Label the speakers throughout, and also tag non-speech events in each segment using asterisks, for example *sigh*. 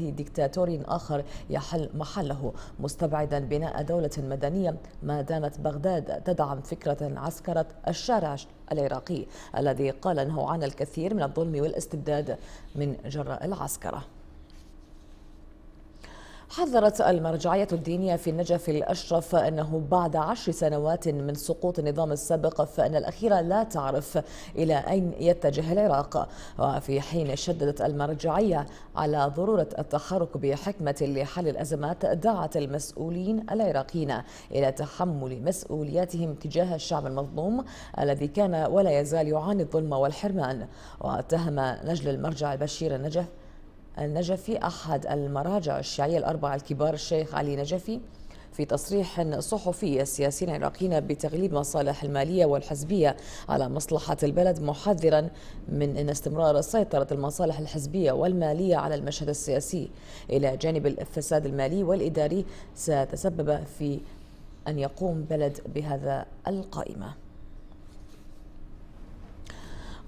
Speaker 1: ديكتاتور آخر يحل محله مستبعدا بناء دولة مدنية ما دامت بغداد تدعم فكرة عسكرة الشارع العراقي الذي قال انه عانى الكثير من الظلم والاستبداد من جراء العسكره حذرت المرجعية الدينية في النجف الأشرف أنه بعد عشر سنوات من سقوط النظام السابق فإن الأخيرة لا تعرف إلى أين يتجه العراق وفي حين شددت المرجعية على ضرورة التحرك بحكمة لحل الأزمات دعت المسؤولين العراقيين إلى تحمل مسؤولياتهم تجاه الشعب المظلوم الذي كان ولا يزال يعاني الظلم والحرمان واتهم نجل المرجع البشير النجف النجفي أحد المراجع الشيعية الأربعة الكبار الشيخ علي نجفي في تصريح صحفي السياسيين العراقيين بتغليب مصالح المالية والحزبية على مصلحة البلد محذرا من أن استمرار سيطرة المصالح الحزبية والمالية على المشهد السياسي إلى جانب الفساد المالي والإداري ستسبب في أن يقوم بلد بهذا القائمة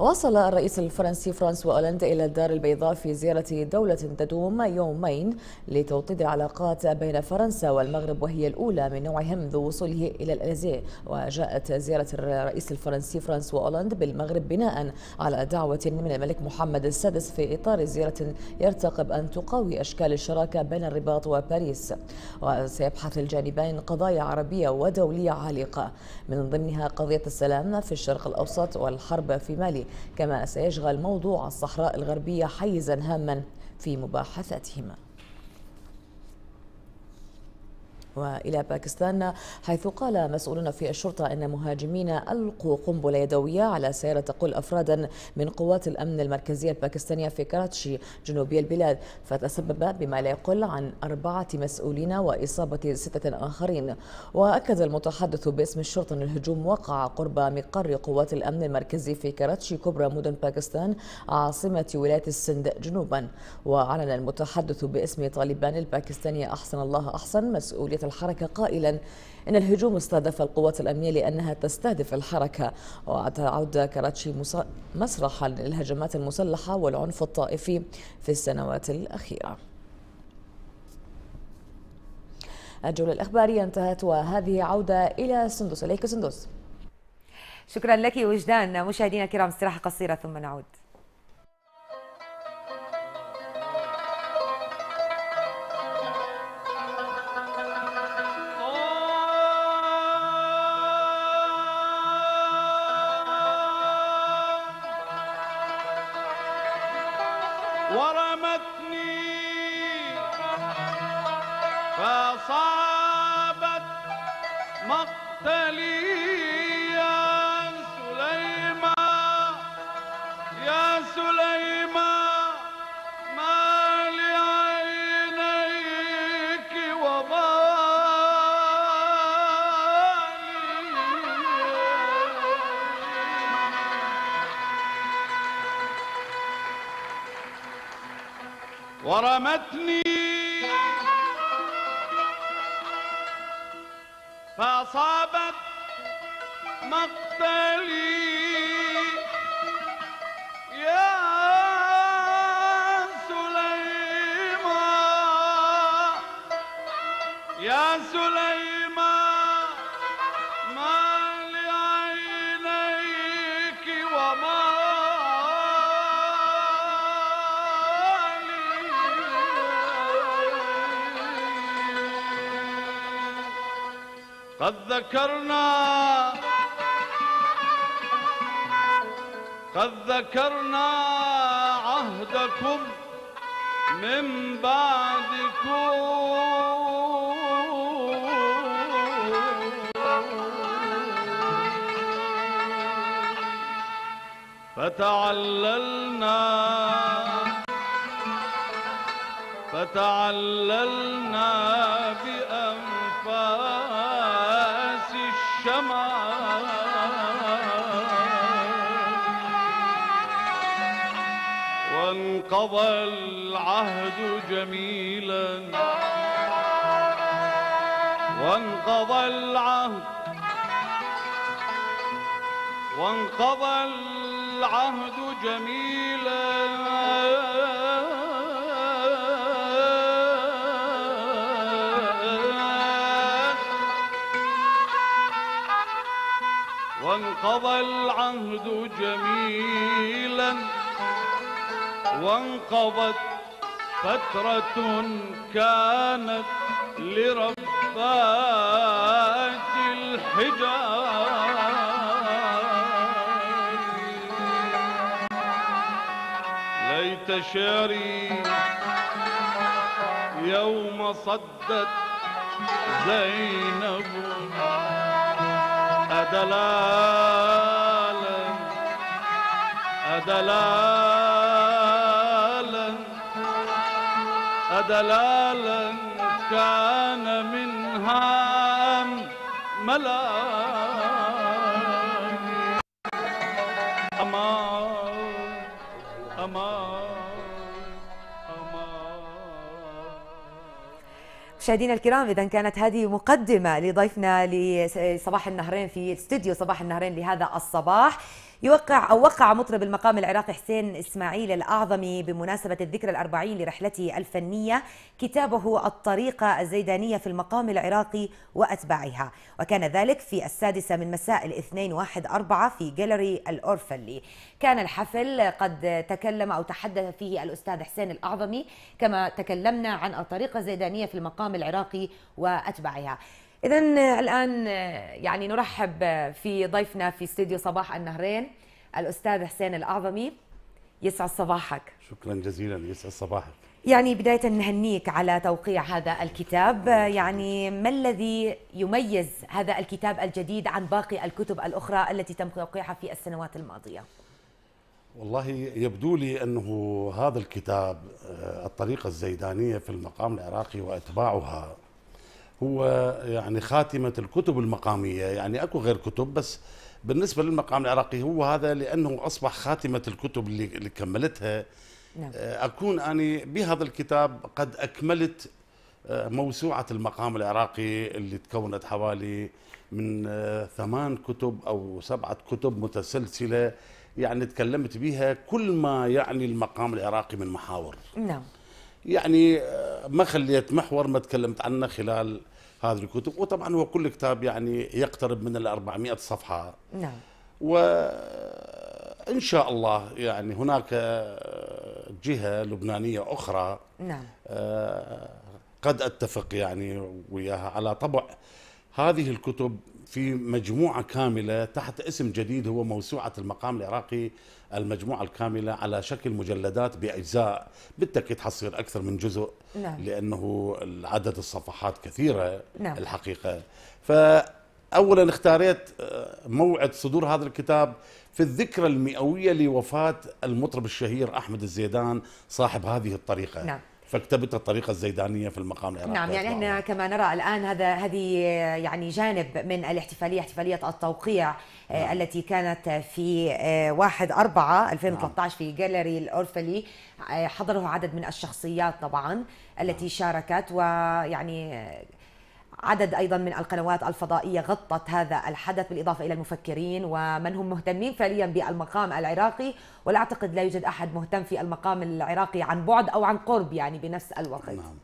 Speaker 1: وصل الرئيس الفرنسي فرانسوا اولاند إلى الدار البيضاء في زيارة دولة تدوم يومين لتوطيد العلاقات بين فرنسا والمغرب وهي الأولى من نوعها منذ وصوله إلى الازي وجاءت زيارة الرئيس الفرنسي فرانسوا اولاند بالمغرب بناء على دعوة من الملك محمد السادس في إطار زيارة يرتقب أن تقوي أشكال الشراكة بين الرباط وباريس وسيبحث الجانبين قضايا عربية ودولية عالقة من ضمنها قضية السلام في الشرق الأوسط والحرب في مالي كما سيشغل موضوع الصحراء الغربية حيزا هاما في مباحثاتهما وإلى باكستان حيث قال مسؤولون في الشرطة أن مهاجمين ألقوا قنبلة يدوية على سيارة تقول أفرادا من قوات الأمن المركزية الباكستانية في كراتشي جنوبي البلاد فتسبب بما لا يقل عن أربعة مسؤولين وإصابة ستة آخرين وأكد المتحدث باسم الشرطة أن الهجوم وقع قرب مقر قوات الأمن المركزي في كراتشي كبرى مدن باكستان عاصمة ولاية السند جنوبا وأعلن المتحدث باسم طالبان الباكستانية أحسن الله أحسن مسؤولية الحركة قائلا إن الهجوم استهدف القوات الأمنية لأنها تستهدف الحركة وتعود كراتشي مسرحا للهجمات المسلحة والعنف الطائفي في السنوات الأخيرة الجولة الإخبارية انتهت وهذه
Speaker 2: عودة إلى سندس إليك سندس شكرا لك وجدان مشاهدينا الكرام استراحة قصيرة ثم نعود
Speaker 3: ورمتني فأصابت مقتلي قد ذكرنا قد ذكرنا عهدكم من بعدكم فتعللنا فتعللنا بأ وانقضى العهد جميلا وانقضى العهد وانقضى العهد جميلا انقضى العهد جميلا وانقضت فترة كانت لرفات الحجاب ليت شعري يوم صدت زينب أدلالا أدلالا أدلالا كان منها أم ملالا
Speaker 2: مشاهدينا الكرام اذا كانت هذه مقدمه لضيفنا لصباح النهرين في استديو صباح النهرين لهذا الصباح يوقع أو وقع مطرب المقام العراقي حسين إسماعيل الأعظمي بمناسبة الذكرى الأربعين لرحلته الفنية كتابه الطريقة الزيدانية في المقام العراقي وأتباعها وكان ذلك في السادسة من مساء الاثنين واحد أربعة في جاليري الأورفلي كان الحفل قد تكلم أو تحدث فيه الأستاذ حسين الأعظمي كما تكلمنا عن الطريقة الزيدانية في المقام العراقي وأتباعها إذا آه، الآن آه، يعني نرحب آه، في ضيفنا في استديو صباح النهرين الأستاذ حسين الأعظمي يسعد صباحك
Speaker 4: شكرا جزيلا
Speaker 2: يسعد صباحك يعني بداية نهنيك على توقيع هذا الكتاب يعني ما الذي يميز هذا الكتاب الجديد عن باقي الكتب الأخرى التي تم توقيعها في السنوات الماضية
Speaker 4: والله يبدو لي أنه هذا الكتاب الطريقة الزيدانية في المقام العراقي وأتباعها هو يعني خاتمه الكتب المقاميه يعني اكو غير كتب بس بالنسبه للمقام العراقي هو هذا لانه اصبح خاتمه الكتب اللي, اللي كملتها نعم. آه، اكون اني بهذا الكتاب قد اكملت آه، موسوعه المقام العراقي اللي تكونت حوالي من آه، ثمان كتب او سبعه كتب متسلسله يعني تكلمت بها كل ما يعني المقام العراقي من محاور نعم يعني آه، ما خليت محور ما تكلمت عنه خلال هذه الكتب وطبعا هو كل كتاب يعني يقترب من ال 400 صفحه نعم وان آه، شاء الله يعني هناك آه، جهه لبنانيه اخرى نعم قد اتفق يعني وياها على طبع هذه الكتب في مجموعة كاملة تحت اسم جديد هو موسوعة المقام العراقي المجموعة الكاملة على شكل مجلدات بأجزاء بالتأكيد حصير أكثر من جزء نعم. لأنه عدد الصفحات كثيرة نعم. الحقيقة فأولا اختاريت آه، موعد صدور هذا الكتاب في الذكرى المئوية لوفاة المطرب الشهير أحمد الزيدان صاحب هذه الطريقة نعم. فاكتبت الطريقه الزيدانيه في المقام العراقي نعم
Speaker 2: يعني احنا كما نرى الان هذا هذه يعني جانب من الاحتفاليه احتفاليه التوقيع آه، نعم. التي كانت في 1 4 2013 نعم. في جاليري الاورفلي آه، حضره عدد من الشخصيات طبعا التي نعم. شاركت ويعني عدد أيضا من القنوات الفضائية غطت هذا الحدث بالإضافة إلى المفكرين ومن هم مهتمين فعليا بالمقام العراقي ولا أعتقد لا يوجد أحد مهتم في المقام العراقي عن بعد أو عن قرب يعني بنفس الوقت نعم.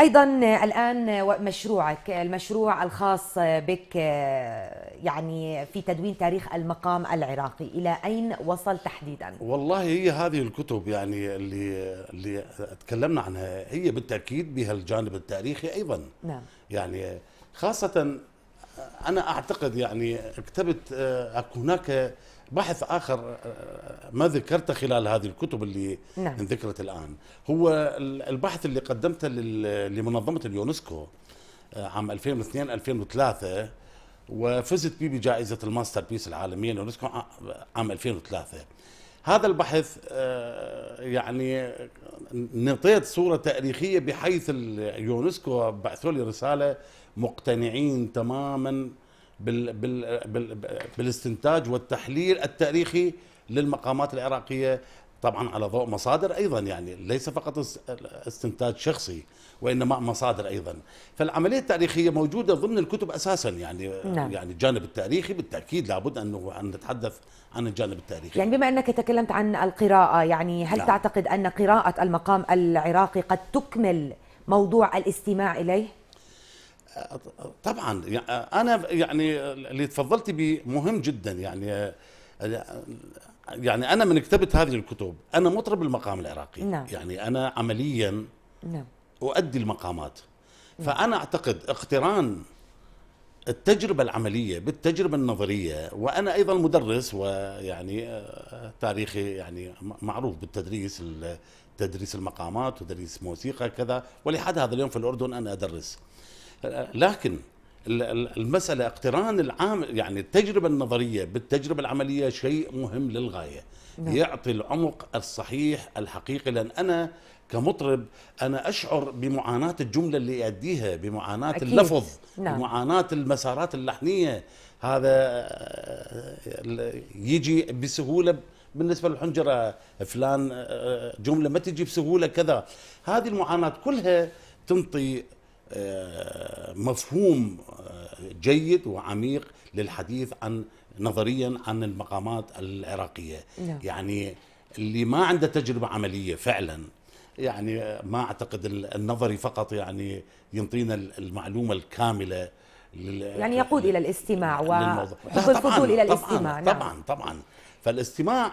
Speaker 2: ايضا الان مشروعك المشروع الخاص بك يعني في تدوين تاريخ المقام العراقي الى اين وصل تحديدا
Speaker 4: والله هي هذه الكتب يعني اللي اللي تكلمنا عنها هي بالتاكيد بها الجانب التاريخي ايضا نعم يعني خاصه انا اعتقد يعني كتبت آه، هناك بحث آخر آه، آه، ما ذكرته خلال هذه الكتب اللي نعم. ذكرت الآن هو البحث اللي قدمته لمنظمة اليونسكو آه، عام 2002-2003 وفزت به بجائزة الماستر بيس العالمية اليونسكو عام 2003 هذا البحث يعني نطيت صورة تاريخية بحيث اليونسكو بعثوا لي رسالة مقتنعين تماما بال بال بال بالاستنتاج والتحليل التاريخي للمقامات العراقيه طبعا على ضوء مصادر ايضا يعني ليس فقط استنتاج شخصي وانما مصادر ايضا فالعمليه التاريخيه موجوده ضمن الكتب اساسا يعني نعم. يعني الجانب التاريخي بالتاكيد لابد انه ان نتحدث عن الجانب التاريخي
Speaker 2: يعني بما انك تكلمت عن القراءه يعني هل نعم. تعتقد ان قراءه المقام العراقي قد تكمل موضوع الاستماع اليه
Speaker 4: طبعا انا يعني اللي تفضلت به مهم جدا يعني يعني انا من كتبت هذه الكتب انا مطرب المقام العراقي نعم. يعني انا عمليا نعم. اؤدي المقامات نعم. فانا اعتقد اقتران التجربة العملية بالتجربة النظرية وأنا أيضا مدرس ويعني تاريخي يعني معروف بالتدريس تدريس المقامات وتدريس موسيقى كذا ولحد هذا اليوم في الأردن أنا أدرس لكن المسألة اقتران العام يعني التجربة النظرية بالتجربة العملية شيء مهم للغاية نعم. يعطي العمق الصحيح الحقيقي لأن أنا كمطرب أنا أشعر بمعاناة الجملة اللي يأديها بمعاناة أكيد. اللفظ نعم. بمعاناة المسارات اللحنية هذا آه، يجي بسهولة بالنسبه للحنجره فلان آه، جمله ما تجي بسهوله كذا هذه المعاناه كلها تنطي آه، مفهوم آه، جيد وعميق للحديث عن نظريا عن المقامات العراقية نعم. يعني اللي ما عنده تجربة عملية فعلا يعني ما أعتقد النظري فقط يعني ينطينا المعلومة الكاملة يعني
Speaker 2: يقود إلى الاستماع وحب الفضول إلى الاستماع طبعا نعم. طبعا
Speaker 4: طبعا فالاستماع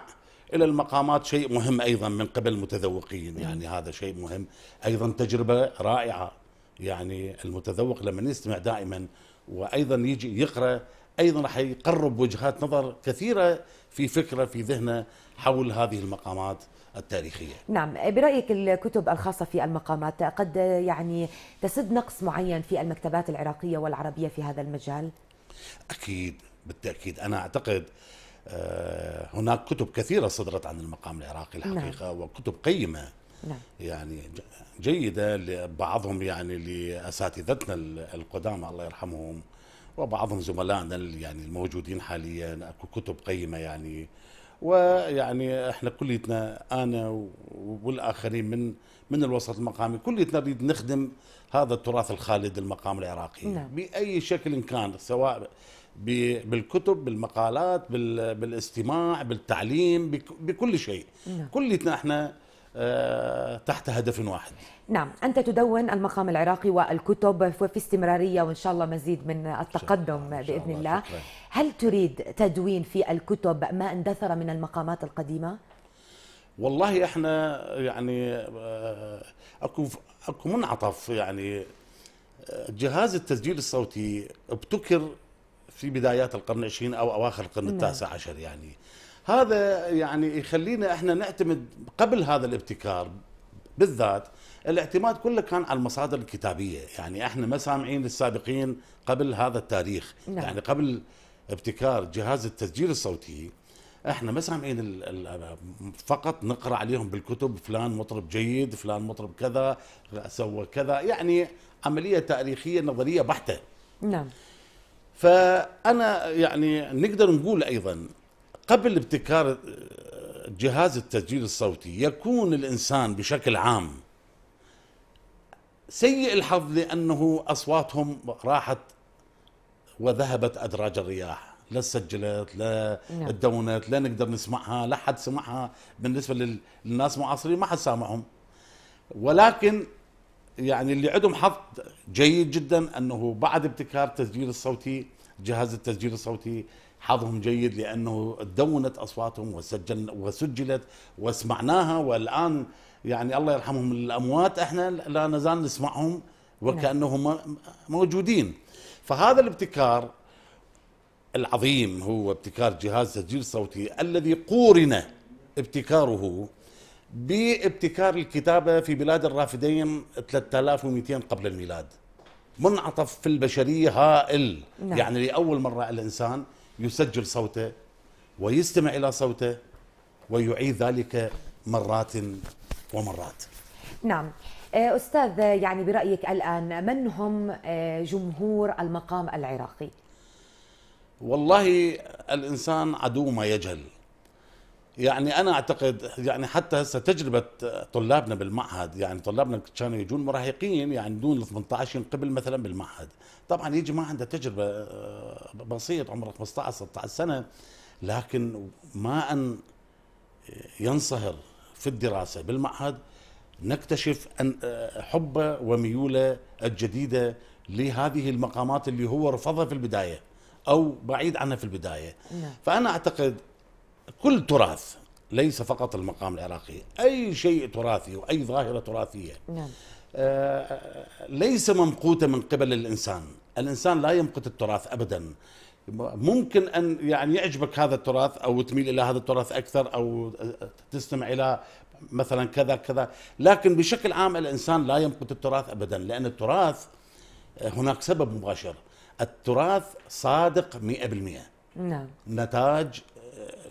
Speaker 4: الى المقامات شيء مهم ايضا من قبل المتذوقين نعم. يعني هذا شيء مهم ايضا تجربه رائعه يعني المتذوق لما يستمع دائما وايضا يجي يقرا ايضا راح يقرب وجهات نظر كثيره في فكره في ذهنه حول هذه المقامات التاريخيه.
Speaker 2: نعم، برايك الكتب الخاصه في المقامات قد يعني تسد نقص معين في المكتبات العراقيه والعربيه في هذا المجال؟
Speaker 4: اكيد بالتاكيد انا اعتقد آه، هناك كتب كثيره صدرت عن المقام العراقي الحقيقه نعم. وكتب قيمه نعم. يعني جيدة لبعضهم يعني لأساتذتنا القدامى الله يرحمهم وبعضهم زملائنا يعني الموجودين حاليا اكو كتب قيمه يعني ويعني احنا كليتنا انا والاخرين من من الوسط المقامي كليتنا نريد نخدم هذا التراث الخالد المقام العراقي نعم. باي شكل كان سواء بالكتب بالمقالات بالاستماع بالتعليم بكل شيء نعم. كليتنا احنا آه، تحت هدف واحد
Speaker 2: نعم أنت تدون المقام العراقي والكتب في استمرارية وإن شاء الله مزيد من التقدم شكرا. بإذن الله, الله. شكرا. هل تريد تدوين في الكتب ما اندثر من المقامات القديمة؟
Speaker 4: والله احنا يعني آه، اكو اكو منعطف يعني آه، جهاز التسجيل الصوتي ابتكر في بدايات القرن العشرين او اواخر القرن نعم. التاسع عشر يعني هذا يعني يخلينا احنا نعتمد قبل هذا الابتكار بالذات الاعتماد كله كان على المصادر الكتابيه يعني احنا ما سامعين للسابقين قبل هذا التاريخ نعم. يعني قبل ابتكار جهاز التسجيل الصوتي احنا ما سامعين فقط نقرا عليهم بالكتب فلان مطرب جيد فلان مطرب كذا سوى كذا يعني عمليه تاريخيه نظريه بحته نعم فانا يعني نقدر نقول ايضا قبل ابتكار آه، جهاز التسجيل الصوتي يكون الانسان بشكل عام سيء الحظ لانه اصواتهم راحت وذهبت ادراج الرياح لا سجلت لا نعم. الدونات لا نقدر نسمعها لا حد سمعها بالنسبه للناس المعاصرين ما حد سامعهم ولكن يعني اللي عندهم حظ جيد جدا انه بعد ابتكار التسجيل الصوتي جهاز التسجيل الصوتي حظهم جيد لانه دونت اصواتهم وسجل وسجلت وسمعناها والان يعني الله يرحمهم الاموات احنا لا نزال نسمعهم وكانهم نعم. موجودين فهذا الابتكار العظيم هو ابتكار جهاز تسجيل صوتي الذي قورن ابتكاره بابتكار الكتابة في بلاد الرافدين 3200 قبل الميلاد منعطف في البشرية هائل نعم. يعني لأول مرة الإنسان يسجل صوته ويستمع إلى صوته ويعيد ذلك مرات ومرات
Speaker 2: نعم آه، أستاذ يعني برأيك الآن من هم آه، جمهور المقام العراقي؟
Speaker 4: والله الإنسان عدو ما يجهل يعني انا اعتقد يعني حتى هسه تجربه طلابنا بالمعهد يعني طلابنا كانوا يجون مراهقين يعني دون 18 قبل مثلا بالمعهد طبعا يجي ما عنده تجربه آه، بسيط عمره 15 16 سنه لكن ما ان ينصهر في الدراسه بالمعهد نكتشف أن آه، حبه وميوله الجديده لهذه المقامات اللي هو رفضها في البدايه او بعيد عنها في البدايه نعم. فانا اعتقد كل تراث ليس فقط المقام العراقي أي شيء تراثي وأي ظاهرة تراثية نعم. آه، ليس ممقوتة من قبل الإنسان الإنسان لا يمقت التراث أبدا ممكن أن يعني يعجبك هذا التراث أو تميل إلى هذا التراث أكثر أو تستمع إلى مثلا كذا كذا لكن بشكل عام الإنسان لا يمقت التراث أبدا لأن التراث آه، هناك سبب مباشر التراث صادق 100% نعم نتاج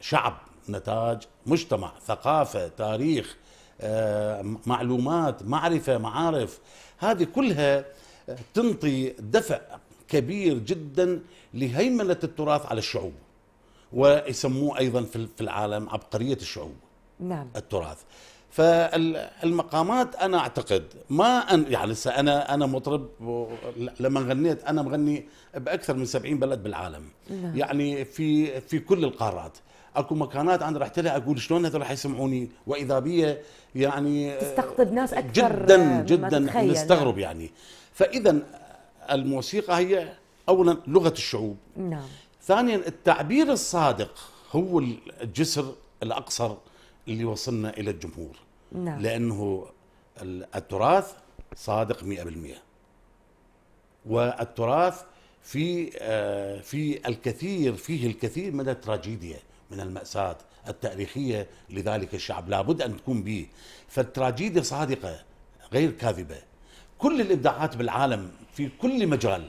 Speaker 4: شعب نتاج مجتمع ثقافة تاريخ آه، معلومات معرفة معارف هذه كلها آه، تنطي دفع كبير جدا لهيمنة التراث على الشعوب ويسموه أيضا في العالم عبقرية الشعوب نعم. التراث فالمقامات انا اعتقد ما أن يعني لسه انا انا مطرب لما غنيت انا مغني باكثر من 70 بلد بالعالم لا. نعم. يعني في في كل القارات اكو مكانات انا رحت لها اقول شلون هذول راح يسمعوني واذا بي يعني آه، تستقطب
Speaker 2: ناس اكثر جدا جدا نعم. نستغرب
Speaker 4: يعني فاذا الموسيقى هي اولا لغه الشعوب نعم ثانيا التعبير الصادق هو الجسر الاقصر اللي وصلنا الى الجمهور نعم. لانه التراث صادق 100% والتراث في آه، في الكثير فيه الكثير من التراجيديا من المأساة التاريخية لذلك الشعب لابد أن تكون به فالتراجيديا صادقة غير كاذبة كل الإبداعات بالعالم في كل مجال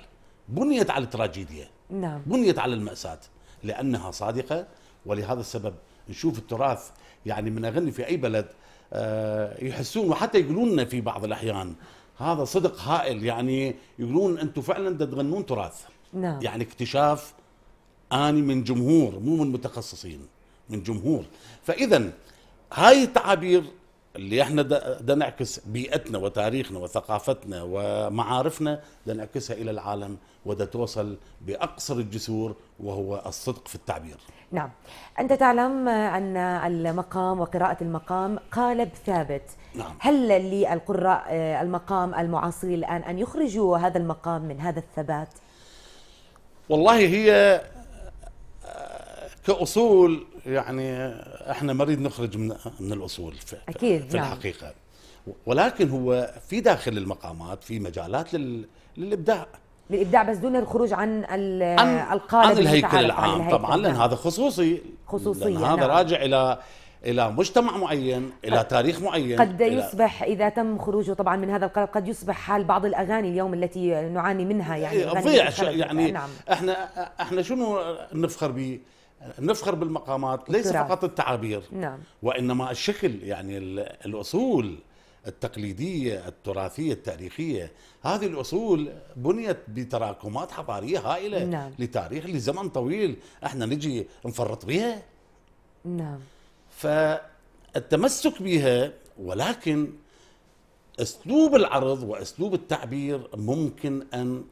Speaker 4: بنيت على التراجيديا نعم. بنيت على المأساة لأنها صادقة ولهذا السبب نشوف التراث يعني اغني في اي بلد آه، يحسون وحتى يقولون لنا في بعض الاحيان هذا صدق هائل يعني يقولون انتم فعلا تغنون تراث نعم. يعني اكتشاف اني من جمهور مو من متخصصين من جمهور فاذا هاي التعابير اللي احنا ده نعكس بيئتنا وتاريخنا وثقافتنا ومعارفنا ده نعكسها الى العالم وده توصل باقصر الجسور وهو الصدق في التعبير.
Speaker 2: نعم، انت تعلم ان المقام وقراءة المقام قالب ثابت. نعم. هل للقراء آه، المقام المعاصرين الان ان يخرجوا هذا المقام من هذا الثبات؟
Speaker 4: والله هي كاصول يعني احنا ما نريد نخرج من من الاصول في, أكيد في نعم. الحقيقه ولكن هو في داخل المقامات في مجالات لل...
Speaker 2: للابداع للابداع بس دون الخروج عن عن عن الهيكل العام عن طبعا لان نعم.
Speaker 4: هذا خصوصي
Speaker 2: خصوصيه لأن هذا نعم. راجع
Speaker 4: الى الى مجتمع معين الى تاريخ معين قد يصبح
Speaker 2: اذا تم خروجه طبعا من هذا القالب قد يصبح حال بعض الاغاني اليوم التي نعاني منها يعني ضيع إيه، يعني نعم.
Speaker 4: احنا احنا شنو نفخر به نفخر بالمقامات ليس فقط التعابير نعم. وإنما الشكل يعني الأصول التقليدية التراثية التاريخية هذه الأصول بنيت بتراكمات حضارية
Speaker 2: هائلة
Speaker 1: نعم.
Speaker 4: لتاريخ لزمن طويل احنا نجي نفرط بها نعم فالتمسك بها ولكن اسلوب العرض واسلوب التعبير ممكن ان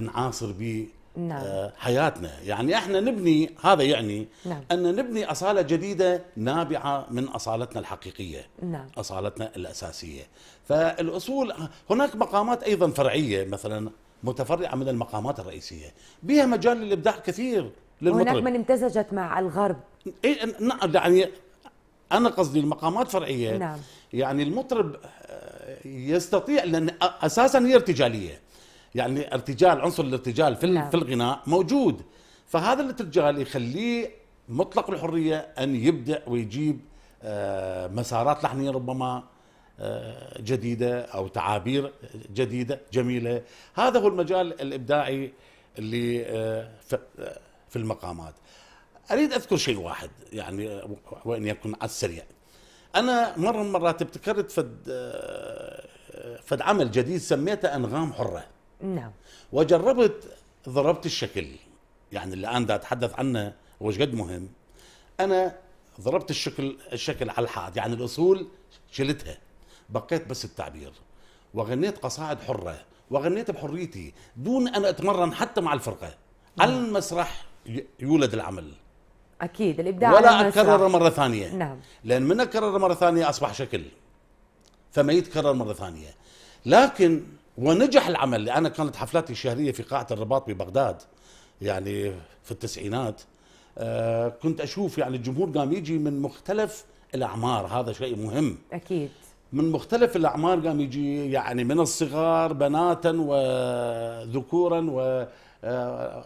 Speaker 4: نعاصر به نعم. آه، حياتنا يعني احنا نبني هذا يعني نعم. ان نبني اصاله جديده نابعه من اصالتنا الحقيقيه نعم. اصالتنا الاساسيه فالاصول هناك مقامات ايضا فرعيه مثلا متفرعه من المقامات الرئيسيه بها مجال للابداع كثير للمطرب هناك من
Speaker 2: امتزجت مع الغرب
Speaker 4: إيه، يعني انا قصدي المقامات فرعيه نعم. يعني المطرب آه، يستطيع لان اساسا هي ارتجاليه يعني ارتجال عنصر الارتجال في نعم. في الغناء موجود فهذا الارتجال يخليه مطلق الحريه ان يبدع ويجيب آه، مسارات لحنيه ربما آه، جديده او تعابير جديده جميله هذا هو المجال الابداعي اللي آه، في المقامات اريد اذكر شيء واحد يعني وان يكون على السريع انا مره من المرات ابتكرت فد فد عمل جديد سميته انغام حره نعم وجربت ضربت الشكل يعني اللي أنا أتحدث عنه هو قد مهم أنا ضربت الشكل الشكل على الحائط يعني الأصول شلتها بقيت بس التعبير وغنيت قصائد حرة وغنيت بحريتي دون أن أتمرن حتى مع الفرقة نعم. على المسرح يولد العمل
Speaker 2: أكيد الإبداع ولا أكرر مرة ثانية نعم
Speaker 4: لأن من أكرر مرة ثانية أصبح شكل فما يتكرر مرة ثانية لكن ونجح العمل لان كانت حفلاتي الشهريه في قاعه الرباط ببغداد يعني في التسعينات آه كنت اشوف يعني الجمهور قام يجي من مختلف الاعمار هذا شيء مهم اكيد من مختلف الاعمار قام يجي يعني من الصغار بناتا وذكورا و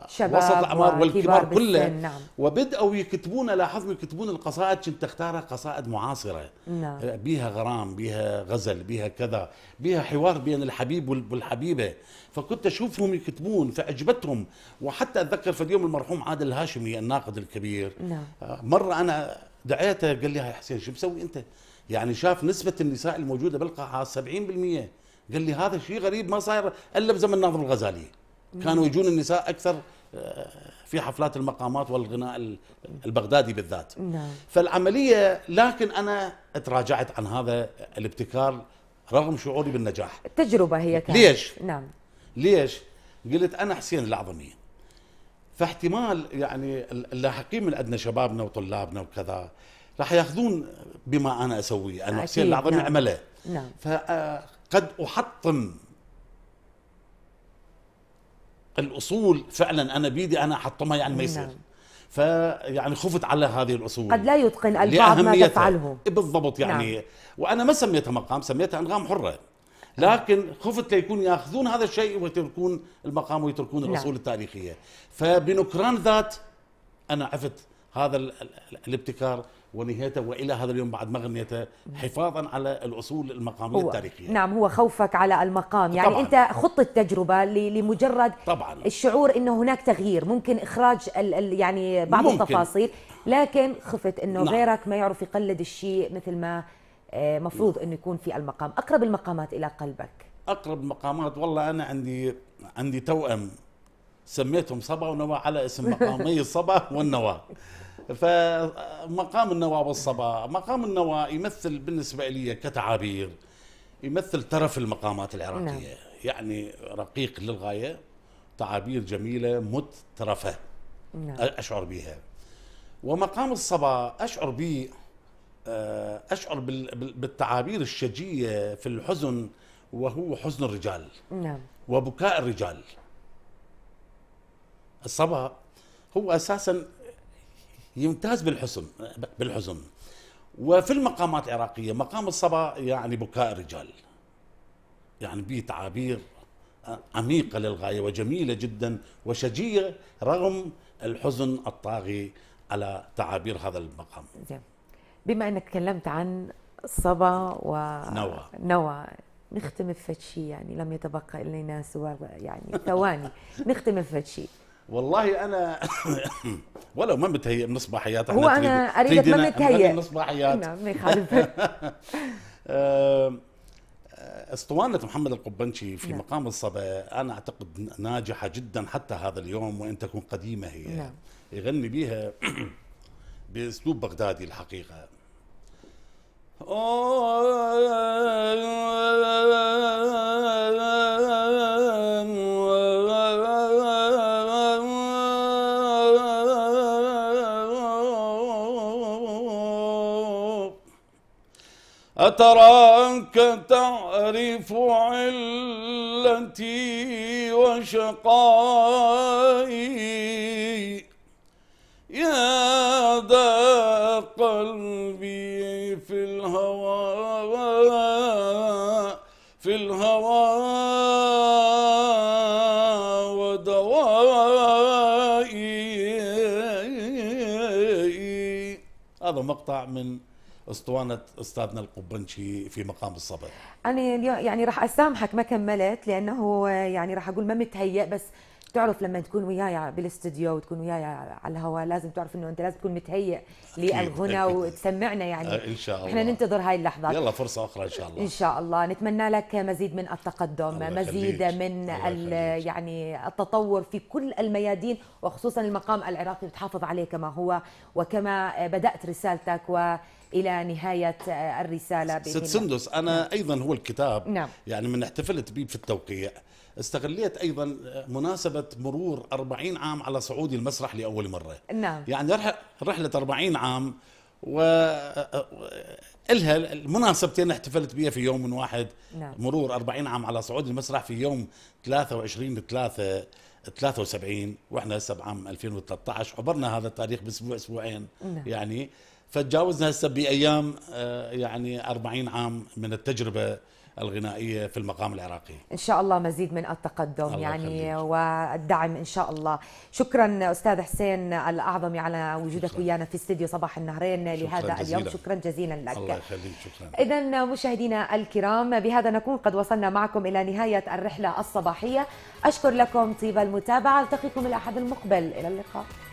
Speaker 4: شباب وسط الاعمار والكبار كله نعم. وبداوا يكتبون لاحظوا يكتبون القصائد كنت اختارها قصائد معاصره نعم. آه، بها غرام بها غزل بها كذا بها حوار بين الحبيب والحبيبه فكنت اشوفهم يكتبون فاجبتهم وحتى اتذكر في اليوم المرحوم عادل الهاشمي الناقد الكبير نعم. آه، مره انا دعيته قال لي يا حسين شو مسوي انت؟ يعني شاف نسبه النساء الموجوده بالقاعات 70% قال لي هذا شيء غريب ما صاير الا بزمن ناظم الغزالي كانوا يجون النساء اكثر آه، في حفلات المقامات والغناء البغدادي بالذات نعم. فالعمليه
Speaker 2: لكن انا
Speaker 4: تراجعت عن هذا الابتكار رغم شعوري بالنجاح
Speaker 2: التجربه هي كانت ليش نعم
Speaker 4: ليش قلت انا حسين العظمي فاحتمال يعني اللاحقين من عندنا شبابنا وطلابنا وكذا راح ياخذون بما انا اسويه انا حسين العظمي نعم. عمله نعم فقد احطم الاصول فعلا انا بيدي انا احطمها يعني ما يصير نعم. فيعني خفت على هذه الاصول قد
Speaker 2: لا يتقن البعض ما تفعله
Speaker 4: إيه بالضبط يعني نعم. وانا ما سميتها مقام سميتها انغام حره لكن خفت ليكون ياخذون هذا الشيء ويتركون المقام ويتركون نعم. الاصول نعم. التاريخيه فبنكران ذات انا عفت هذا الابتكار ونهايته والى هذا اليوم بعد ما غنيته حفاظا على الاصول المقاميه التاريخيه
Speaker 2: نعم هو خوفك على المقام يعني طبعاً. انت خط التجربه لمجرد طبعاً. الشعور انه هناك تغيير ممكن اخراج الـ الـ يعني بعض ممكن. التفاصيل لكن خفت انه نعم. غيرك ما يعرف يقلد الشيء مثل ما آه، مفروض نعم. انه يكون في المقام اقرب المقامات الى قلبك
Speaker 4: اقرب مقامات والله انا عندي عندي توأم سميتهم صبا ونوى على اسم مقامي *laughs* الصبا والنوى فمقام النواه والصبا مقام النواه يمثل بالنسبه لي كتعابير يمثل ترف المقامات العراقيه نعم. يعني رقيق للغايه تعابير جميله مترفه نعم. اشعر بها ومقام الصبا اشعر به آه، اشعر بالتعابير الشجيه في الحزن وهو حزن الرجال نعم وبكاء الرجال الصبا هو اساسا يمتاز بالحسن بالحزن وفي المقامات العراقية مقام الصبا يعني بكاء الرجال يعني به تعابير عميقة للغاية وجميلة جدا وشجية رغم الحزن الطاغي على تعابير هذا المقام
Speaker 2: زين بما أنك تكلمت عن الصبا و نوى نختم بفتشي يعني لم يتبقى إلينا سوى يعني ثواني *laughs* نختم بفتشي
Speaker 4: والله انا *coughs* ولو ما متهيئ من صباحيات هو انا اريد ما متهيئ من صباحيات نعم ما *laughs* آه، اسطوانة محمد القبنشي في نعم. مقام الصبا أنا أعتقد ناجحة جدا حتى هذا اليوم وإن تكون قديمة هي نعم. يغني بها *coughs* بأسلوب بغدادي الحقيقة
Speaker 3: أتراك تعرف علتي وشقائي يا ذا قلبي في الهوى في الهوى ودوائي
Speaker 4: هذا مقطع من اسطوانه استاذنا القبنشي في مقام الصبر
Speaker 2: انا يعني راح اسامحك ما كملت لانه يعني راح اقول ما متهيأ بس تعرف لما تكون وياي بالاستديو وتكون وياي على الهواء لازم تعرف انه انت لازم تكون متهيئ للغنى وتسمعنا يعني آه، ان شاء الله احنا ننتظر هاي اللحظات يلا
Speaker 4: فرصه اخرى ان شاء الله ان
Speaker 2: شاء الله نتمنى لك مزيد من التقدم مزيد من يعني التطور في كل الميادين وخصوصا المقام العراقي بتحافظ عليه كما هو وكما بدات رسالتك و الى نهايه الرساله ست سندس
Speaker 4: انا نعم. ايضا هو الكتاب نعم. يعني من احتفلت به في التوقيع استغليت أيضا مناسبة مرور 40 عام على صعودي المسرح لأول مرة نعم يعني رحلة 40 عام و الها المناسبتين احتفلت بها في يوم واحد نعم. مرور 40 عام على صعود المسرح في يوم 23 3 73 واحنا هسه بعام 2013 عبرنا هذا التاريخ باسبوع اسبوعين نعم. يعني فتجاوزنا هسه بايام آه، يعني 40 عام من التجربه الغنائيه في المقام العراقي.
Speaker 2: ان شاء الله مزيد من التقدم يعني والدعم ان شاء الله. شكرا استاذ حسين الاعظمي على وجودك ويانا في استديو صباح النهرين لهذا جزيلا. اليوم شكرا جزيلا لك. الله يخليك شكرا. اذا مشاهدينا الكرام بهذا نكون قد وصلنا معكم الى نهايه الرحله الصباحيه. اشكر لكم طيب المتابعه التقيكم الاحد المقبل الى اللقاء.